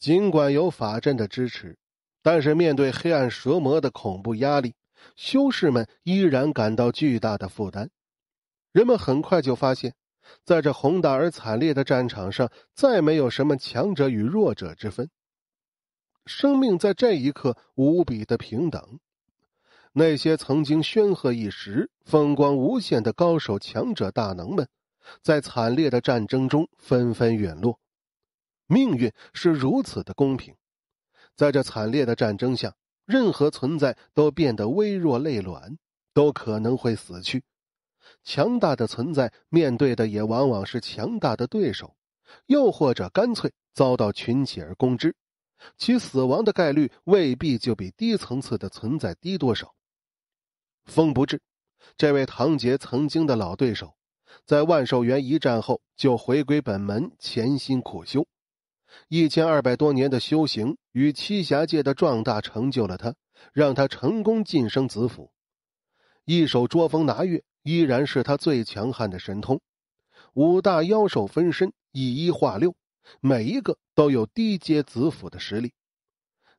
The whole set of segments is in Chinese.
尽管有法阵的支持，但是面对黑暗蛇魔的恐怖压力，修士们依然感到巨大的负担。人们很快就发现，在这宏大而惨烈的战场上，再没有什么强者与弱者之分。生命在这一刻无比的平等。那些曾经煊赫一时、风光无限的高手、强者、大能们，在惨烈的战争中纷纷陨落。命运是如此的公平，在这惨烈的战争下，任何存在都变得微弱、累卵，都可能会死去。强大的存在面对的也往往是强大的对手，又或者干脆遭到群起而攻之，其死亡的概率未必就比低层次的存在低多少。风不至，这位唐杰曾经的老对手，在万寿园一战后就回归本门，潜心苦修。一千二百多年的修行与七侠界的壮大成就了他，让他成功晋升紫府。一手捉风拿月依然是他最强悍的神通。五大妖兽分身以一化六，每一个都有低阶紫府的实力，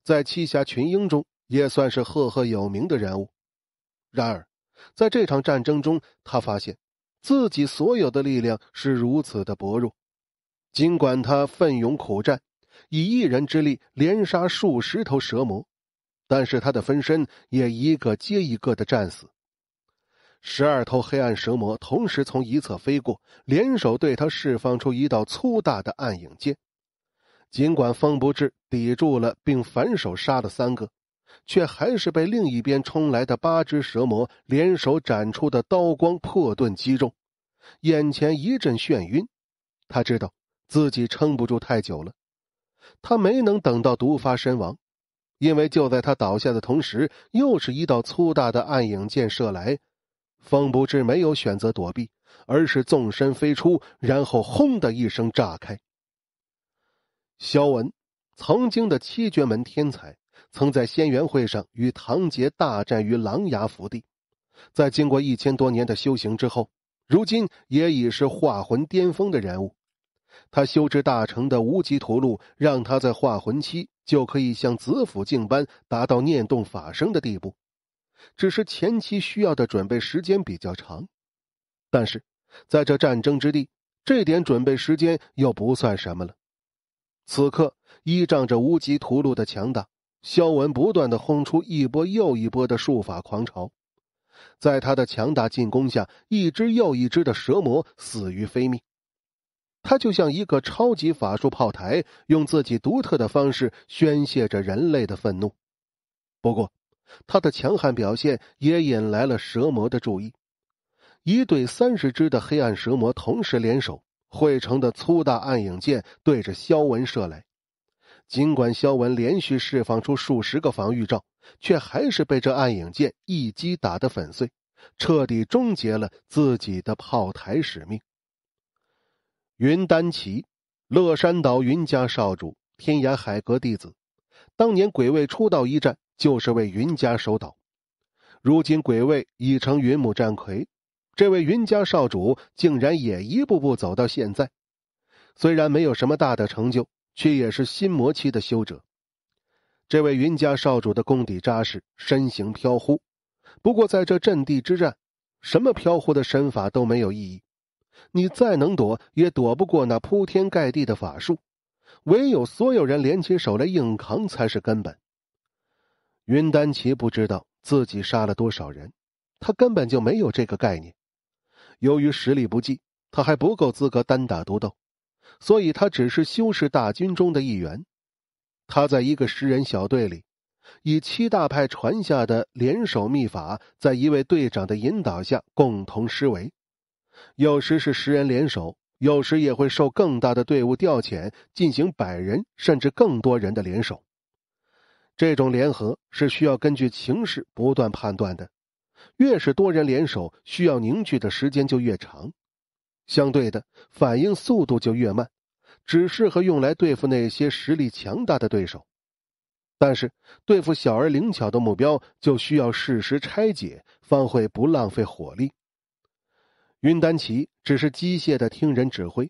在七侠群英中也算是赫赫有名的人物。然而，在这场战争中，他发现自己所有的力量是如此的薄弱。尽管他奋勇苦战，以一人之力连杀数十头蛇魔，但是他的分身也一个接一个的战死。十二头黑暗蛇魔同时从一侧飞过，联手对他释放出一道粗大的暗影剑。尽管风不至抵住了，并反手杀了三个，却还是被另一边冲来的八只蛇魔联手斩出的刀光破盾击中，眼前一阵眩晕。他知道。自己撑不住太久了，他没能等到毒发身亡，因为就在他倒下的同时，又是一道粗大的暗影箭射来。风不至没有选择躲避，而是纵身飞出，然后轰的一声炸开。萧文，曾经的七绝门天才，曾在仙元会上与唐杰大战于狼牙福地，在经过一千多年的修行之后，如今也已是化魂巅峰的人物。他修之大成的无极屠戮，让他在化魂期就可以像紫府境般达到念动法生的地步。只是前期需要的准备时间比较长，但是在这战争之地，这点准备时间又不算什么了。此刻依仗着无极屠戮的强大，萧文不断的轰出一波又一波的术法狂潮。在他的强大进攻下，一只又一只的蛇魔死于非命。他就像一个超级法术炮台，用自己独特的方式宣泄着人类的愤怒。不过，他的强悍表现也引来了蛇魔的注意。一对三十只的黑暗蛇魔同时联手，汇成的粗大暗影剑对着肖文射来。尽管肖文连续释放出数十个防御罩，却还是被这暗影剑一击打得粉碎，彻底终结了自己的炮台使命。云丹奇，乐山岛云家少主，天涯海阁弟子。当年鬼位出道一战，就是为云家守岛。如今鬼位已成云母战魁，这位云家少主竟然也一步步走到现在。虽然没有什么大的成就，却也是心魔期的修者。这位云家少主的功底扎实，身形飘忽。不过在这阵地之战，什么飘忽的身法都没有意义。你再能躲，也躲不过那铺天盖地的法术。唯有所有人联起手来硬扛才是根本。云丹奇不知道自己杀了多少人，他根本就没有这个概念。由于实力不济，他还不够资格单打独斗，所以他只是修士大军中的一员。他在一个十人小队里，以七大派传下的联手秘法，在一位队长的引导下共同施为。有时是十人联手，有时也会受更大的队伍调遣进行百人甚至更多人的联手。这种联合是需要根据情势不断判断的。越是多人联手，需要凝聚的时间就越长，相对的反应速度就越慢，只适合用来对付那些实力强大的对手。但是对付小而灵巧的目标，就需要适时拆解，方会不浪费火力。云丹奇只是机械的听人指挥，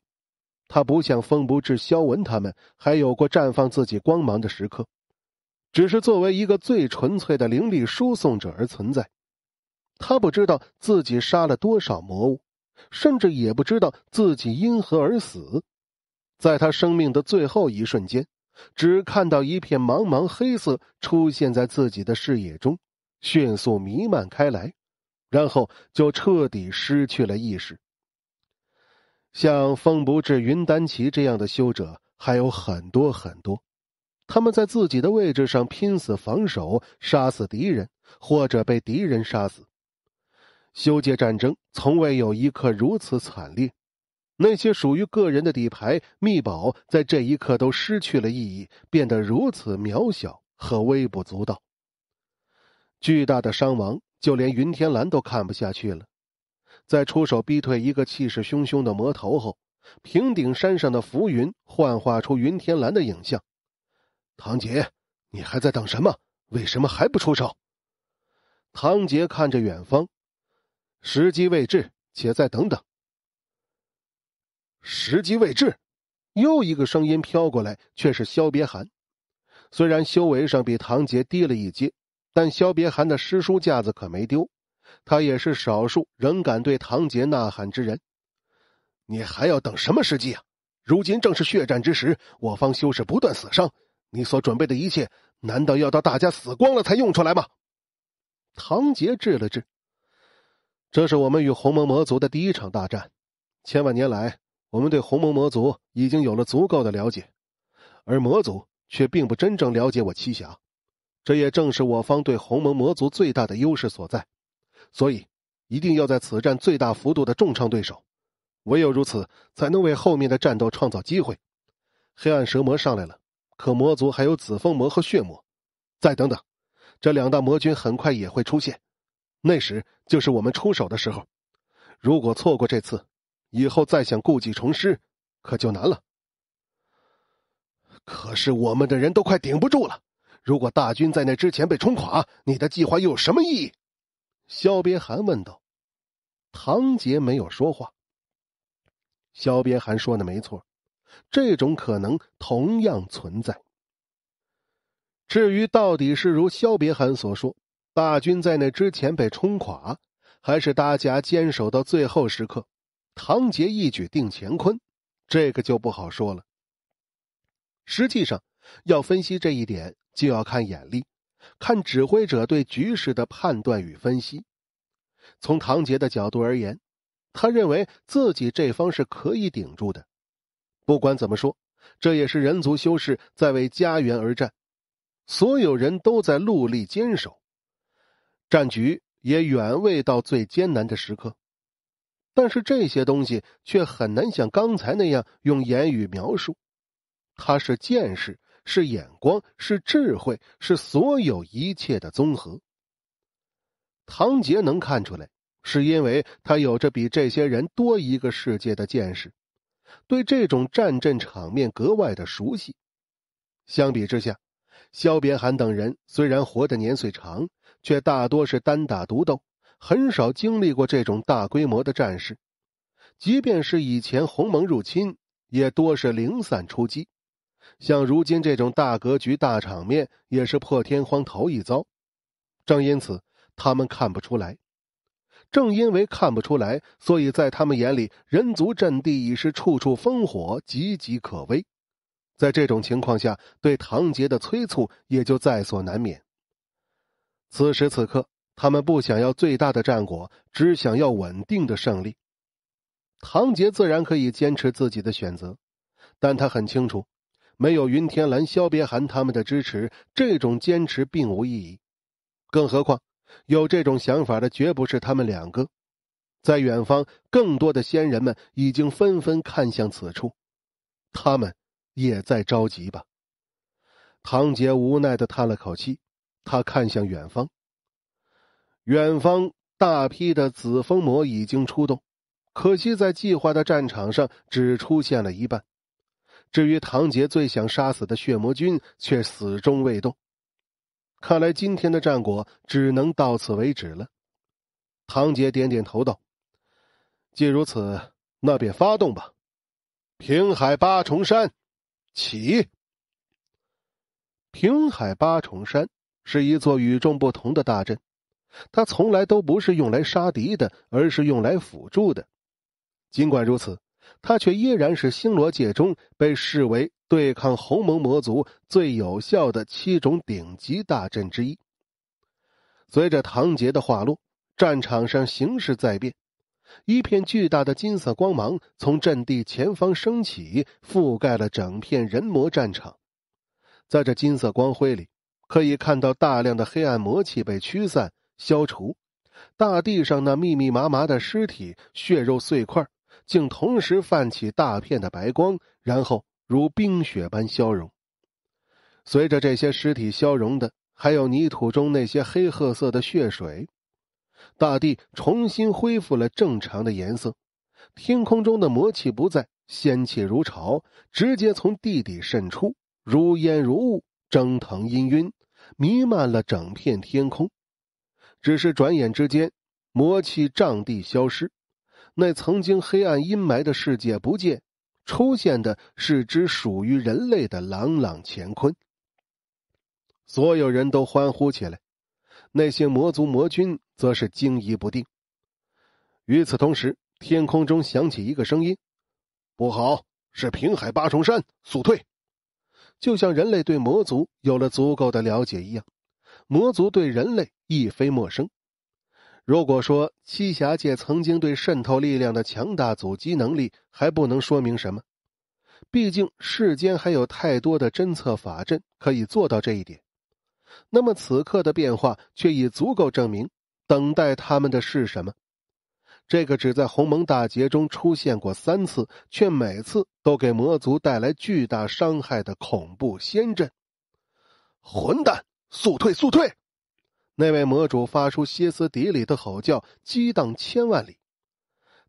他不像风不至、萧文他们，还有过绽放自己光芒的时刻，只是作为一个最纯粹的灵力输送者而存在。他不知道自己杀了多少魔物，甚至也不知道自己因何而死。在他生命的最后一瞬间，只看到一片茫茫黑色出现在自己的视野中，迅速弥漫开来。然后就彻底失去了意识。像风不至、云丹奇这样的修者还有很多很多，他们在自己的位置上拼死防守，杀死敌人或者被敌人杀死。修界战争从未有一刻如此惨烈，那些属于个人的底牌、秘宝，在这一刻都失去了意义，变得如此渺小和微不足道。巨大的伤亡。就连云天蓝都看不下去了，在出手逼退一个气势汹汹的魔头后，平顶山上的浮云幻化出云天蓝的影像。唐杰，你还在等什么？为什么还不出手？唐杰看着远方，时机未至，且再等等。时机未至，又一个声音飘过来，却是萧别寒。虽然修为上比唐杰低了一阶。但萧别寒的诗书架子可没丢，他也是少数仍敢对唐杰呐喊之人。你还要等什么时机啊？如今正是血战之时，我方修士不断死伤，你所准备的一切，难道要到大家死光了才用出来吗？唐杰滞了滞。这是我们与鸿蒙魔族的第一场大战，千万年来，我们对鸿蒙魔族已经有了足够的了解，而魔族却并不真正了解我七侠。这也正是我方对鸿蒙魔族最大的优势所在，所以一定要在此战最大幅度的重创对手，唯有如此，才能为后面的战斗创造机会。黑暗蛇魔上来了，可魔族还有紫风魔和血魔，再等等，这两大魔君很快也会出现，那时就是我们出手的时候。如果错过这次，以后再想故技重施，可就难了。可是我们的人都快顶不住了。如果大军在那之前被冲垮，你的计划又有什么意义？萧别寒问道。唐杰没有说话。萧别寒说的没错，这种可能同样存在。至于到底是如萧别寒所说，大军在那之前被冲垮，还是大家坚守到最后时刻，唐杰一举定乾坤，这个就不好说了。实际上，要分析这一点。就要看眼力，看指挥者对局势的判断与分析。从唐杰的角度而言，他认为自己这方是可以顶住的。不管怎么说，这也是人族修士在为家园而战，所有人都在戮力坚守，战局也远未到最艰难的时刻。但是这些东西却很难像刚才那样用言语描述。他是剑士。是眼光，是智慧，是所有一切的综合。唐杰能看出来，是因为他有着比这些人多一个世界的见识，对这种战阵场面格外的熟悉。相比之下，萧别寒等人虽然活的年岁长，却大多是单打独斗，很少经历过这种大规模的战事。即便是以前鸿蒙入侵，也多是零散出击。像如今这种大格局、大场面，也是破天荒头一遭。正因此，他们看不出来；正因为看不出来，所以在他们眼里，人族阵地已是处处烽火，岌岌可危。在这种情况下，对唐杰的催促也就在所难免。此时此刻，他们不想要最大的战果，只想要稳定的胜利。唐杰自然可以坚持自己的选择，但他很清楚。没有云天蓝、肖别寒他们的支持，这种坚持并无意义。更何况，有这种想法的绝不是他们两个。在远方，更多的仙人们已经纷纷看向此处，他们也在着急吧？唐杰无奈的叹了口气，他看向远方。远方大批的紫风魔已经出动，可惜在计划的战场上只出现了一半。至于唐杰最想杀死的血魔君，却始终未动。看来今天的战果只能到此为止了。唐杰点点头道：“既如此，那便发动吧。”平海八重山，起。平海八重山是一座与众不同的大阵，它从来都不是用来杀敌的，而是用来辅助的。尽管如此。它却依然是星罗界中被视为对抗鸿蒙魔族最有效的七种顶级大阵之一。随着唐杰的话落，战场上形势在变，一片巨大的金色光芒从阵地前方升起，覆盖了整片人魔战场。在这金色光辉里，可以看到大量的黑暗魔气被驱散、消除，大地上那密密麻麻的尸体、血肉碎块。竟同时泛起大片的白光，然后如冰雪般消融。随着这些尸体消融的，还有泥土中那些黑褐色的血水。大地重新恢复了正常的颜色，天空中的魔气不再，仙气如潮，直接从地底渗出，如烟如雾，蒸腾氤氲，弥漫了整片天空。只是转眼之间，魔气障地消失。那曾经黑暗阴霾的世界不见，出现的是只属于人类的朗朗乾坤。所有人都欢呼起来，那些魔族魔君则是惊疑不定。与此同时，天空中响起一个声音：“不好，是平海八重山，速退！”就像人类对魔族有了足够的了解一样，魔族对人类亦非陌生。如果说七侠界曾经对渗透力量的强大阻击能力还不能说明什么，毕竟世间还有太多的侦测法阵可以做到这一点，那么此刻的变化却已足够证明，等待他们的是什么？这个只在鸿蒙大劫中出现过三次，却每次都给魔族带来巨大伤害的恐怖仙阵！混蛋，速退！速退！那位魔主发出歇斯底里的吼叫，激荡千万里。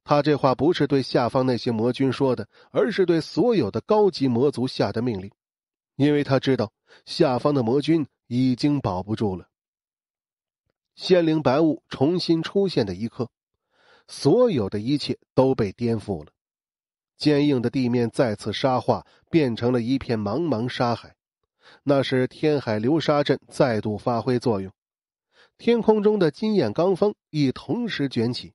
他这话不是对下方那些魔君说的，而是对所有的高级魔族下的命令，因为他知道下方的魔君已经保不住了。仙灵白雾重新出现的一刻，所有的一切都被颠覆了。坚硬的地面再次沙化，变成了一片茫茫沙海。那是天海流沙阵再度发挥作用。天空中的金焰罡风亦同时卷起，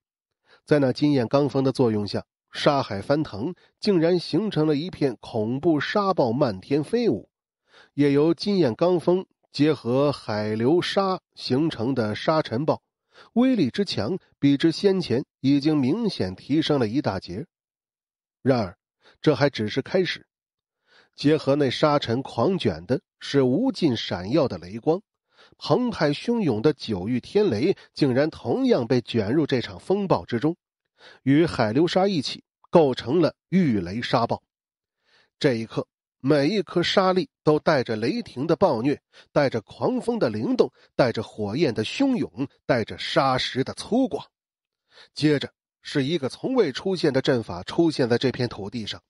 在那金焰罡风的作用下，沙海翻腾，竟然形成了一片恐怖沙暴，漫天飞舞。也由金焰罡风结合海流沙形成的沙尘暴，威力之强，比之先前已经明显提升了一大截。然而，这还只是开始。结合那沙尘狂卷的是无尽闪耀的雷光。澎湃汹涌的九域天雷，竟然同样被卷入这场风暴之中，与海流沙一起构成了玉雷沙暴。这一刻，每一颗沙粒都带着雷霆的暴虐，带着狂风的灵动，带着火焰的汹涌，带着沙石的粗犷。接着，是一个从未出现的阵法出现在这片土地上。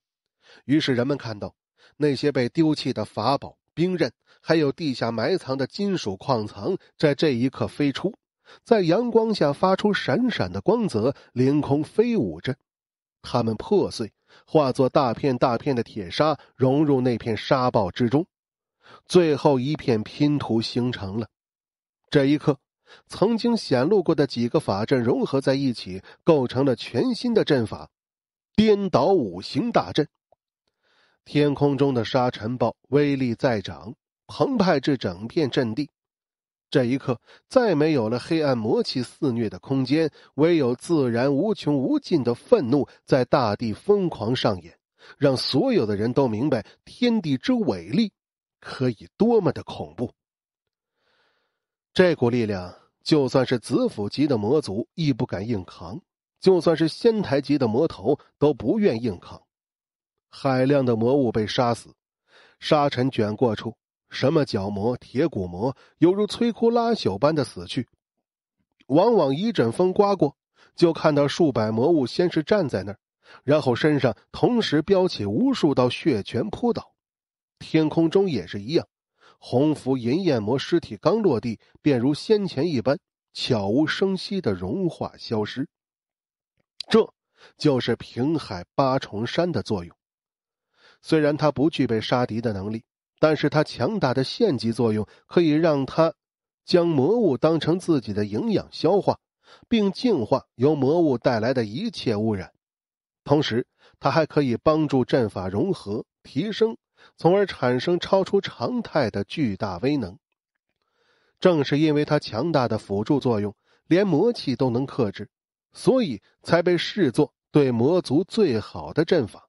于是，人们看到那些被丢弃的法宝、兵刃。还有地下埋藏的金属矿藏，在这一刻飞出，在阳光下发出闪闪的光泽，凌空飞舞着。它们破碎，化作大片大片的铁砂，融入那片沙暴之中。最后一片拼图形成了。这一刻，曾经显露过的几个法阵融合在一起，构成了全新的阵法——颠倒五行大阵。天空中的沙尘暴威力再涨。澎湃至整片阵地，这一刻再没有了黑暗魔气肆虐的空间，唯有自然无穷无尽的愤怒在大地疯狂上演，让所有的人都明白天地之伟力可以多么的恐怖。这股力量，就算是子府级的魔族亦不敢硬扛，就算是仙台级的魔头都不愿硬扛。海量的魔物被杀死，沙尘卷过处。什么角魔、铁骨魔，犹如摧枯拉朽般的死去。往往一阵风刮过，就看到数百魔物先是站在那儿，然后身上同时飙起无数道血泉扑倒。天空中也是一样，红符银焰魔尸体刚落地，便如先前一般，悄无声息的融化消失。这，就是平海八重山的作用。虽然它不具备杀敌的能力。但是它强大的献祭作用，可以让它将魔物当成自己的营养消化，并净化由魔物带来的一切污染。同时，它还可以帮助阵法融合、提升，从而产生超出常态的巨大威能。正是因为它强大的辅助作用，连魔气都能克制，所以才被视作对魔族最好的阵法。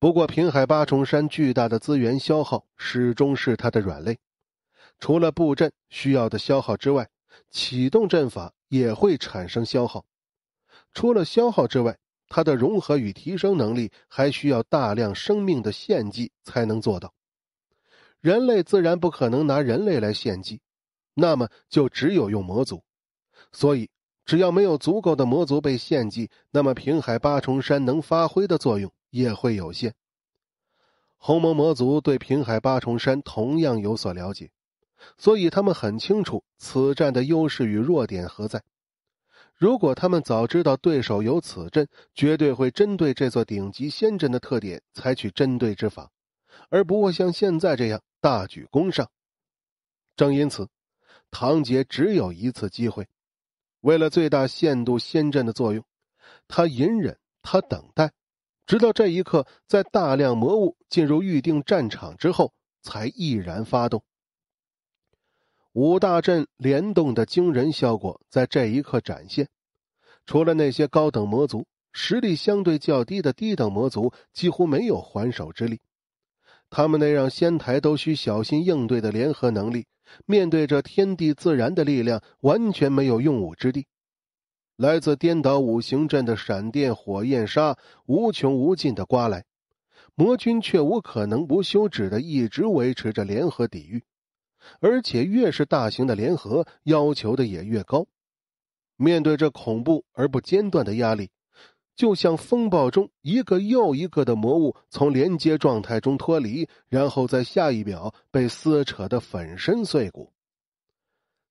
不过，平海八重山巨大的资源消耗始终是它的软肋。除了布阵需要的消耗之外，启动阵法也会产生消耗。除了消耗之外，它的融合与提升能力还需要大量生命的献祭才能做到。人类自然不可能拿人类来献祭，那么就只有用魔族。所以，只要没有足够的魔族被献祭，那么平海八重山能发挥的作用。也会有限。鸿蒙魔族对平海八重山同样有所了解，所以他们很清楚此战的优势与弱点何在。如果他们早知道对手有此阵，绝对会针对这座顶级仙阵的特点采取针对之法，而不会像现在这样大举攻上。正因此，唐杰只有一次机会。为了最大限度仙阵的作用，他隐忍，他等待。直到这一刻，在大量魔物进入预定战场之后，才毅然发动。五大阵联动的惊人效果在这一刻展现。除了那些高等魔族，实力相对较低的低等魔族几乎没有还手之力。他们那让仙台都需小心应对的联合能力，面对着天地自然的力量，完全没有用武之地。来自颠倒五行阵的闪电、火焰、沙，无穷无尽的刮来，魔君却无可能无休止的一直维持着联合抵御，而且越是大型的联合，要求的也越高。面对这恐怖而不间断的压力，就像风暴中一个又一个的魔物从连接状态中脱离，然后在下一秒被撕扯的粉身碎骨。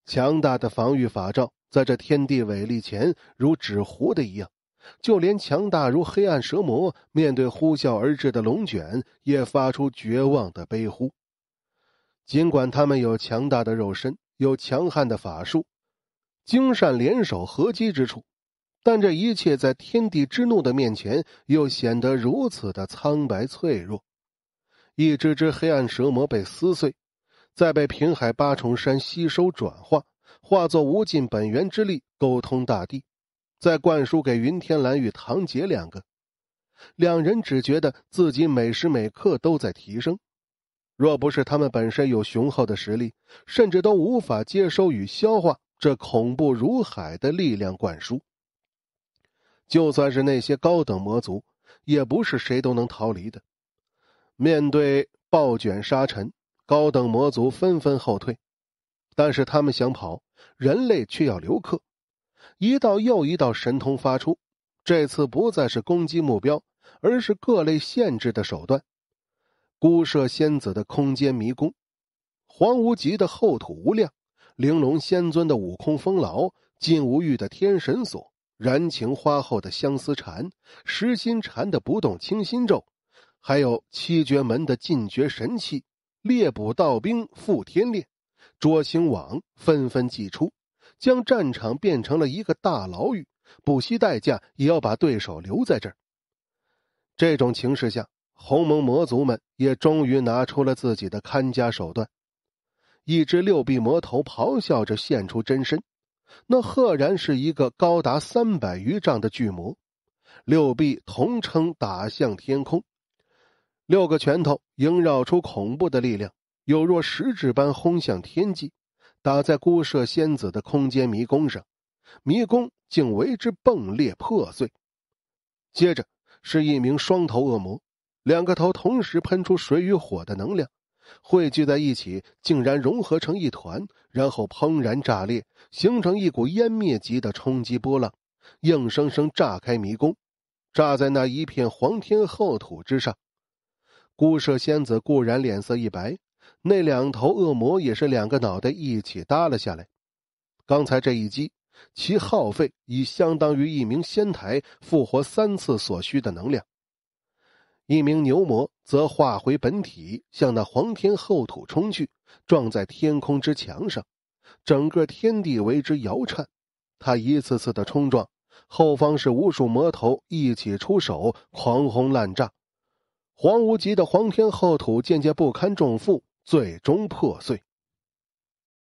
强大的防御法杖。在这天地伟力前，如纸糊的一样。就连强大如黑暗蛇魔，面对呼啸而至的龙卷，也发出绝望的悲呼。尽管他们有强大的肉身，有强悍的法术，精善联手合击之处，但这一切在天地之怒的面前，又显得如此的苍白脆弱。一只只黑暗蛇魔被撕碎，再被平海八重山吸收转化。化作无尽本源之力，沟通大地，再灌输给云天蓝与唐杰两个。两人只觉得自己每时每刻都在提升，若不是他们本身有雄厚的实力，甚至都无法接收与消化这恐怖如海的力量灌输。就算是那些高等魔族，也不是谁都能逃离的。面对暴卷沙尘，高等魔族纷纷后退，但是他们想跑。人类却要留客，一道又一道神通发出。这次不再是攻击目标，而是各类限制的手段。孤舍仙子的空间迷宫，黄无极的厚土无量，玲珑仙尊的悟空封牢，金无玉的天神锁，燃情花后的相思禅，石心禅的不动清心咒，还有七绝门的禁绝神器猎捕道兵覆天裂。捉星网纷纷祭出，将战场变成了一个大牢狱，不惜代价也要把对手留在这儿。这种情势下，鸿蒙魔族们也终于拿出了自己的看家手段。一只六臂魔头咆哮着现出真身，那赫然是一个高达三百余丈的巨魔，六臂同称打向天空，六个拳头萦绕出恐怖的力量。有若石质般轰向天际，打在孤舍仙子的空间迷宫上，迷宫竟为之迸裂破碎。接着是一名双头恶魔，两个头同时喷出水与火的能量，汇聚在一起，竟然融合成一团，然后砰然炸裂，形成一股湮灭级的冲击波浪，硬生生炸开迷宫，炸在那一片黄天厚土之上。孤舍仙子固然脸色一白。那两头恶魔也是两个脑袋一起耷了下来。刚才这一击，其耗费已相当于一名仙台复活三次所需的能量。一名牛魔则化回本体，向那黄天厚土冲去，撞在天空之墙上，整个天地为之摇颤。他一次次的冲撞，后方是无数魔头一起出手，狂轰滥炸。黄无极的黄天厚土渐渐不堪重负。最终破碎。